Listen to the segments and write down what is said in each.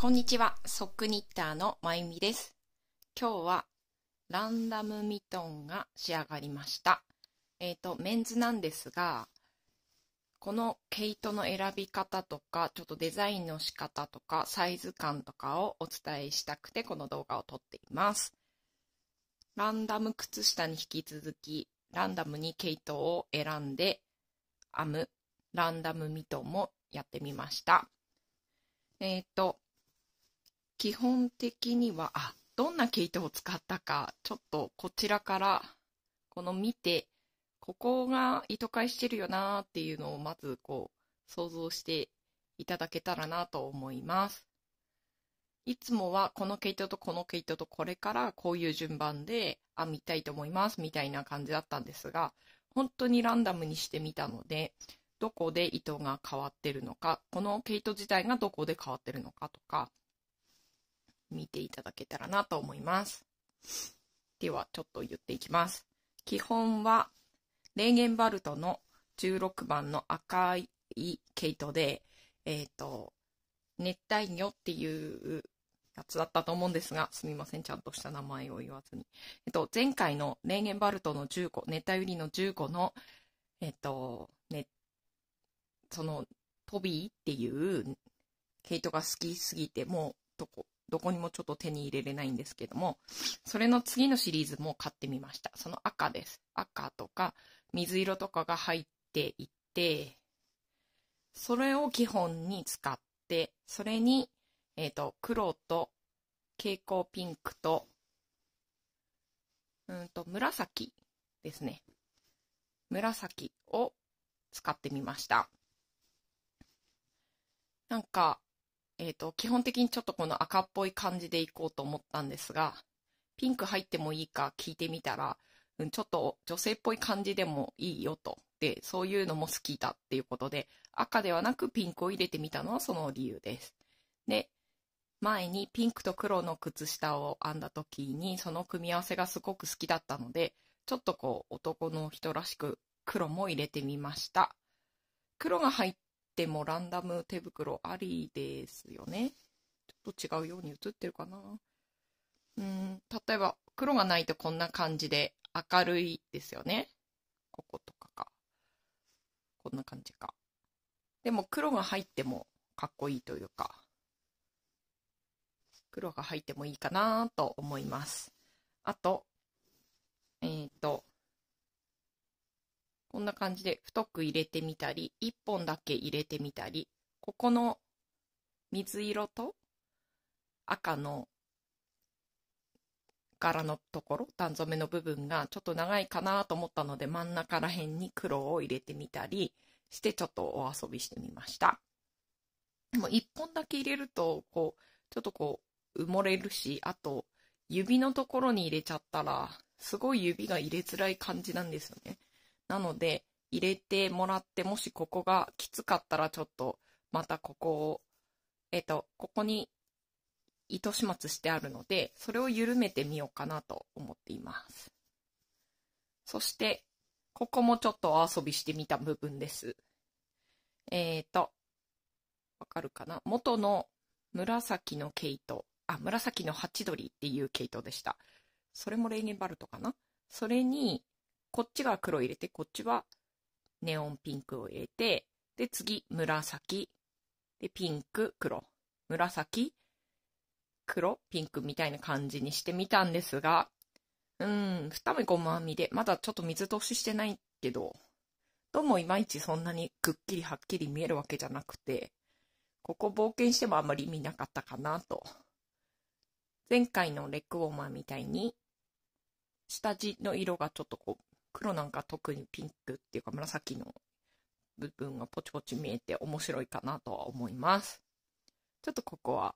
こんにちは、ソックニッターのまゆみです。今日はランダムミトンが仕上がりました。えっ、ー、と、メンズなんですが、この毛糸の選び方とか、ちょっとデザインの仕方とか、サイズ感とかをお伝えしたくて、この動画を撮っています。ランダム靴下に引き続き、ランダムに毛糸を選んで、編む、ランダムミトンもやってみました。えっ、ー、と、基本的には、あ、どんな毛糸を使ったか、ちょっとこちらから、この見て、ここが糸返してるよなーっていうのをまずこう、想像していただけたらなと思います。いつもはこの毛糸とこの毛糸とこれからこういう順番で編みたいと思いますみたいな感じだったんですが、本当にランダムにしてみたので、どこで糸が変わってるのか、この毛糸自体がどこで変わってるのかとか、見ていただけたらなと思います。では、ちょっと言っていきます。基本は、レーゲンバルトの16番の赤い毛糸で、えっ、ー、と、熱帯魚っていうやつだったと思うんですが、すみません、ちゃんとした名前を言わずに。えっと、前回のレーゲンバルトの15、熱帯売りの15の、えっと、ね、その、トビーっていう、毛糸が好きすぎて、もう、どこ、どこにもちょっと手に入れれないんですけども、それの次のシリーズも買ってみました。その赤です。赤とか水色とかが入っていて、それを基本に使って、それに、えっ、ー、と、黒と蛍光ピンクと、うんと、紫ですね。紫を使ってみました。なんか、えっ、ー、と、基本的にちょっとこの赤っぽい感じでいこうと思ったんですが、ピンク入ってもいいか聞いてみたら、うん、ちょっと女性っぽい感じでもいいよと。で、そういうのも好きだっていうことで、赤ではなくピンクを入れてみたのはその理由です。で、前にピンクと黒の靴下を編んだ時に、その組み合わせがすごく好きだったので、ちょっとこう男の人らしく黒も入れてみました。黒が入ってもランダム手袋ありですよね。ちょっと違うように映ってるかな。うん、例えば黒がないとこんな感じで明るいですよね。こことかか。こんな感じか。でも黒が入ってもかっこいいというか、黒が入ってもいいかなと思います。あと、えっ、ー、と、こんな感じで太く入れてみたり、1本だけ入れてみたり、ここの水色と赤の柄のところ、段染めの部分がちょっと長いかなと思ったので、真ん中ら辺に黒を入れてみたりして、ちょっとお遊びしてみました。でも1本だけ入れると、こう、ちょっとこう、埋もれるし、あと、指のところに入れちゃったら、すごい指が入れづらい感じなんですよね。なので、入れてもらって、もしここがきつかったらちょっと、またここを、えっ、と、ここに糸始末してあるので、それを緩めてみようかなと思っています。そして、ここもちょっと遊びしてみた部分です。えっ、ー、と、わかるかな元の紫の毛糸、あ、紫のハチドリっていう毛糸でした。それもレーゲンバルトかなそれに、こっちが黒入れて、こっちはネオンピンクを入れて、で、次、紫、で、ピンク、黒、紫、黒、ピンクみたいな感じにしてみたんですが、うん、二目ごまみで、まだちょっと水通ししてないけど、どうもいまいちそんなにくっきりはっきり見えるわけじゃなくて、ここ冒険してもあんまり見なかったかなと。前回のレッグウォーマーみたいに、下地の色がちょっとこう、黒なんか特にピンクっていうか紫の部分がポチポチ見えて面白いかなとは思います。ちょっとここは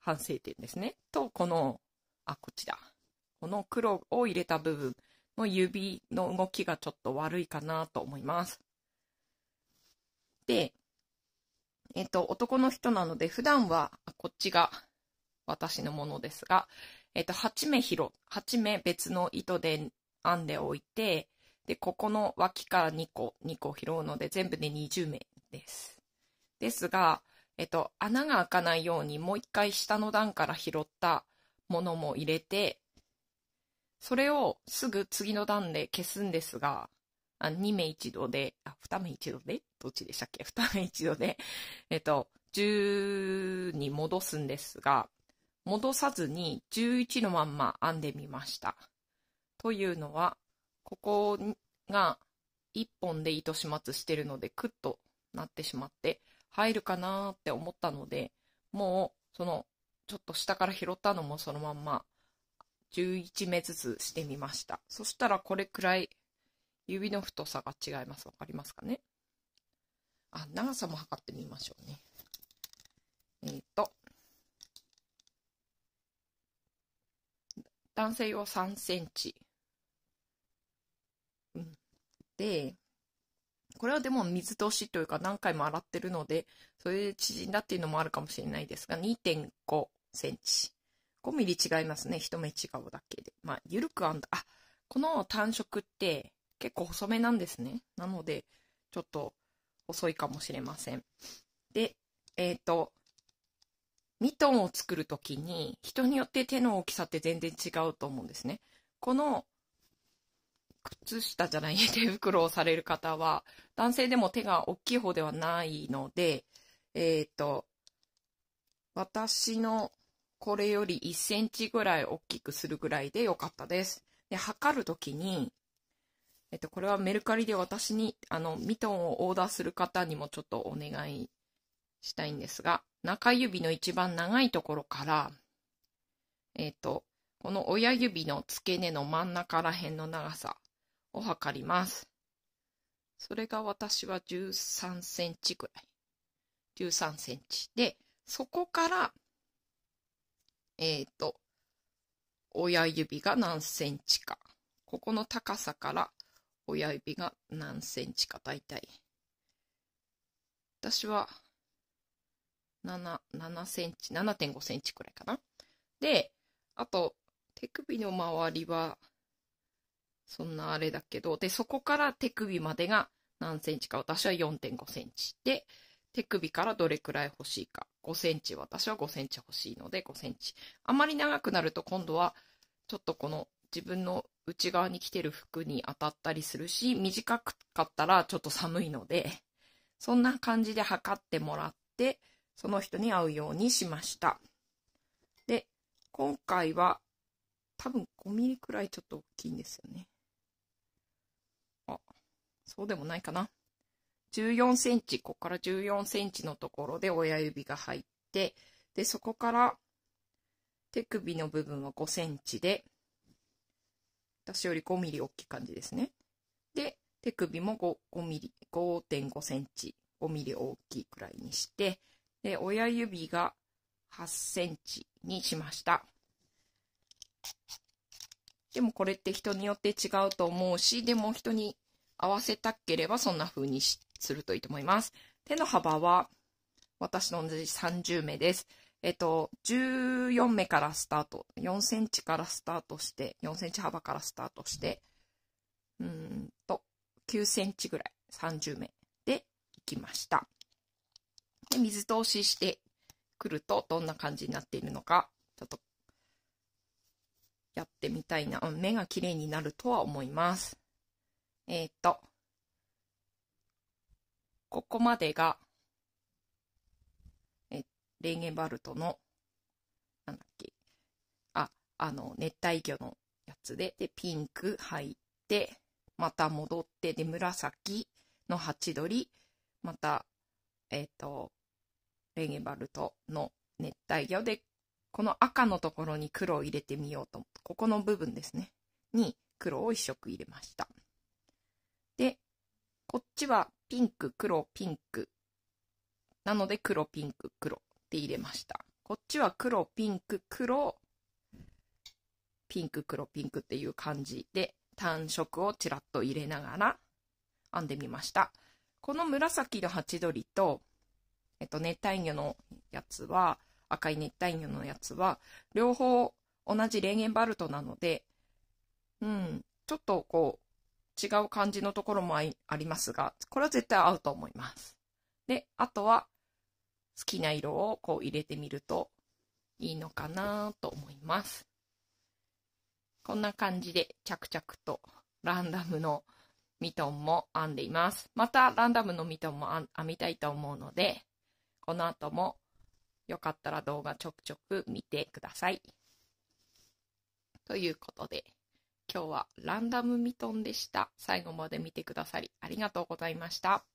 反省点ですね。と、この、あ、こっちだ。この黒を入れた部分の指の動きがちょっと悪いかなと思います。で、えっ、と、男の人なので、普段は、こっちが私のものですが、えっ、と、8目拾、8目別の糸で編んでおいて、で、ここの脇から2個、2個拾うので、全部で20目です。ですが、えっと、穴が開かないようにもう一回下の段から拾ったものも入れて、それをすぐ次の段で消すんですが、あ2目一度で、あ、2目一度でどっちでしたっけ ?2 目一度で、えっと、10に戻すんですが、戻さずに11のまんま編んでみました。というのは、ここが1本で糸始末してるので、クッとなってしまって、入るかなーって思ったので、もう、その、ちょっと下から拾ったのもそのまんま、11目ずつしてみました。そしたらこれくらい、指の太さが違います。わかりますかねあ、長さも測ってみましょうね。えっ、ー、と、男性用3センチ。うん、で、これはでも水通しというか何回も洗ってるので、それで縮んだっていうのもあるかもしれないですが、2.5センチ。5ミリ違いますね。一目違うだけで。まあ、ゆるく編んだ。あ、この単色って結構細めなんですね。なので、ちょっと細いかもしれません。で、えっ、ー、と、ミトンを作るときに、人によって手の大きさって全然違うと思うんですね。この靴下じゃない、手袋をされる方は、男性でも手が大きい方ではないので、えっ、ー、と、私のこれより1センチぐらい大きくするぐらいで良かったです。で、測るときに、えっと、これはメルカリで私に、あの、ミトンをオーダーする方にもちょっとお願いしたいんですが、中指の一番長いところから、えっと、この親指の付け根の真ん中ら辺の長さを測ります。それが私は13センチくらい。13センチ。で、そこから、えっ、ー、と、親指が何センチか。ここの高さから親指が何センチか、だいたい。私は7、7センチ、7.5センチくらいかな。で、あと、手首の周りはそんなあれだけど、で、そこから手首までが何センチか、私は4.5センチ。で、手首からどれくらい欲しいか。5センチ、私は5センチ欲しいので5センチ。あまり長くなると今度は、ちょっとこの自分の内側に着てる服に当たったりするし、短かったらちょっと寒いので、そんな感じで測ってもらって、その人に合うようにしました。で、今回は多分5ミリくらいちょっと大きいんですよね。そうでもないかな。14センチ、ここから14センチのところで親指が入って、で、そこから手首の部分は5センチで、私より5ミリ大きい感じですね。で、手首も 5, 5ミリ、5.5センチ、5ミリ大きいくらいにして、で、親指が8センチにしました。でもこれって人によって違うと思うし、でも人に合わせたければそんな風にするといいと思います。手の幅は私の同じ30目です。えっと、14目からスタート、4センチからスタートして、4センチ幅からスタートして、うんと、9センチぐらい、30目でいきました。で水通ししてくるとどんな感じになっているのか、ちょっとやってみたいな、目が綺麗になるとは思います。えっ、と、ここまでが、え、レーゲンバルトの、なんだっけ、あ、あの、熱帯魚のやつで、で、ピンク入って、また戻って、で、紫のハチドリ、また、えっ、と、レーゲンバルトの熱帯魚で、この赤のところに黒を入れてみようと、ここの部分ですね、に黒を1色入れました。こっちはピンク、黒、ピンク。なので黒、ピンク、黒って入れました。こっちは黒、ピンク、黒、ピンク、黒、ピンクっていう感じで単色をちらっと入れながら編んでみました。この紫のハチドリと、えっと、熱帯魚のやつは、赤い熱帯魚のやつは、両方同じレーゲンバルトなので、うん、ちょっとこう、違う感じのところもありますが、これは絶対合うと思います。で、あとは好きな色をこう入れてみるといいのかなと思います。こんな感じで着々とランダムのミトンも編んでいます。またランダムのミトンも編みたいと思うので、この後もよかったら動画ちょくちょく見てください。ということで。今日はランダムミトンでした。最後まで見てくださりありがとうございました。